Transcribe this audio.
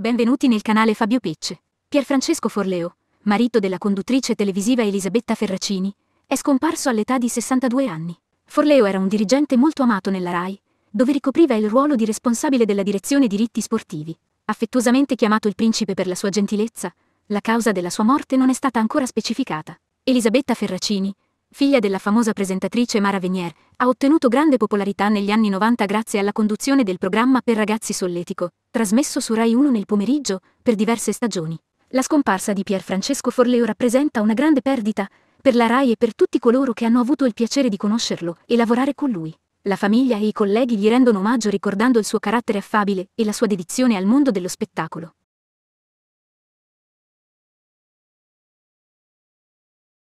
Benvenuti nel canale Fabio Pecce. Pierfrancesco Forleo, marito della conduttrice televisiva Elisabetta Ferracini, è scomparso all'età di 62 anni. Forleo era un dirigente molto amato nella RAI, dove ricopriva il ruolo di responsabile della direzione diritti sportivi. Affettuosamente chiamato il principe per la sua gentilezza, la causa della sua morte non è stata ancora specificata. Elisabetta Ferracini, figlia della famosa presentatrice Mara Venier, ha ottenuto grande popolarità negli anni 90 grazie alla conduzione del programma Per ragazzi solletico, trasmesso su Rai 1 nel pomeriggio, per diverse stagioni. La scomparsa di Pier Francesco Forleo rappresenta una grande perdita per la Rai e per tutti coloro che hanno avuto il piacere di conoscerlo e lavorare con lui. La famiglia e i colleghi gli rendono omaggio ricordando il suo carattere affabile e la sua dedizione al mondo dello spettacolo.